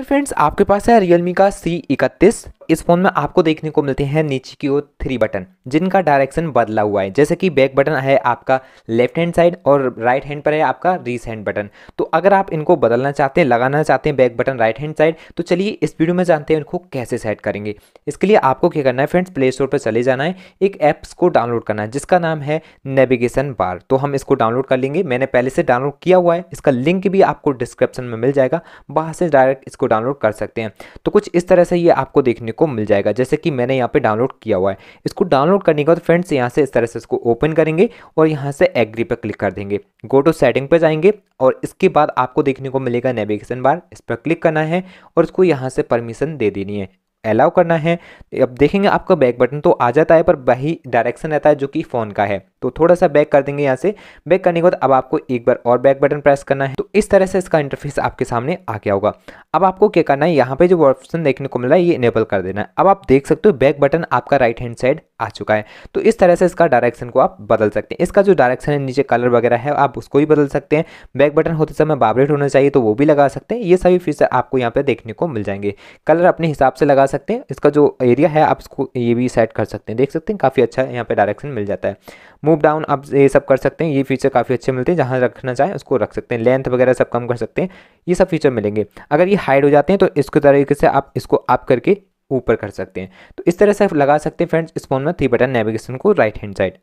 फिर फ्रेंड्स आपके पास है रियलमी का सी इकतीस इस फोन में आपको देखने को मिलते हैं नीचे की ओर थ्री बटन जिनका डायरेक्शन बदला हुआ है जैसे कि बैक बटन है आपका लेफ्ट हैंड साइड और राइट हैंड पर है आपका रीस हैंड बटन तो अगर आप इनको बदलना चाहते हैं लगाना चाहते हैं back button right hand side तो चलिए इस वीडियो में जानते हैं इनको कैसे सेट करेंगे इसके लिए आपको क्या करना है फ्रेंड्स प्ले स्टोर पर चले जाना है एक ऐप्स को डाउनलोड करना है जिसका नाम है नेविगेशन बार तो हम इसको डाउनलोड कर लेंगे मैंने पहले से डाउनलोड किया हुआ है इसका लिंक भी आपको डिस्क्रिप्शन में मिल जाएगा वहाँ से डायरेक्ट इसको डाउनलोड कर सकते हैं तो कुछ इस तरह से ये आपको देखने को मिल जाएगा जैसे कि मैंने यहाँ पे डाउनलोड किया हुआ है इसको डाउनलोड करने के बाद फ्रेंड्स यहाँ से इस तरह से इसको ओपन करेंगे और यहाँ से एग्री पर क्लिक कर देंगे गो टू सेटिंग पर जाएंगे और इसके बाद आपको देखने को मिलेगा नेविगेशन बार इस पर क्लिक करना है और इसको यहाँ से परमिशन दे देनी है अलाउ करना है अब देखेंगे आपका बैक बटन तो आ जाता है पर वही डायरेक्शन रहता है जो कि फ़ोन का है तो थोड़ा सा बैक कर देंगे यहाँ से बैक करने के बाद अब आपको एक बार और बैक बटन प्रेस करना है तो इस तरह से इसका इंटरफेस आपके सामने आ गया होगा अब आपको क्या करना है यहाँ पे जो ऑप्शन देखने को मिला है ये इनेबल कर देना है अब आप देख सकते हो बैक बटन आपका राइट हैंड साइड आ चुका है तो इस तरह से इसका डायरेक्शन को आप बदल सकते हैं इसका जो डायरेक्शन है नीचे कलर वगैरह है आप उसको भी बदल सकते हैं बैक बटन होते समय बाबरेट होना चाहिए तो वो भी लगा सकते हैं ये सभी फीचर आपको यहाँ पे देखने को मिल जाएंगे कलर अपने हिसाब से लगा सकते हैं इसका जो एरिया है आप इसको ये भी सेट कर सकते हैं देख सकते हैं काफ़ी अच्छा यहाँ पे डायरेक्शन मिल जाता है मूव डाउन आप ये सब कर सकते हैं ये फीचर काफ़ी अच्छे मिलते हैं जहाँ रखना चाहें उसको रख सकते हैं लेंथ वगैरह सब कम कर सकते हैं ये सब फीचर मिलेंगे अगर ये हाइड हो जाते हैं तो इसको तरीके से आप इसको आप करके ऊपर कर सकते हैं तो इस तरह से लगा सकते हैं फ्रेंड्स इस फोन में थ्री बटन नेविगेशन को राइट हैंड साइड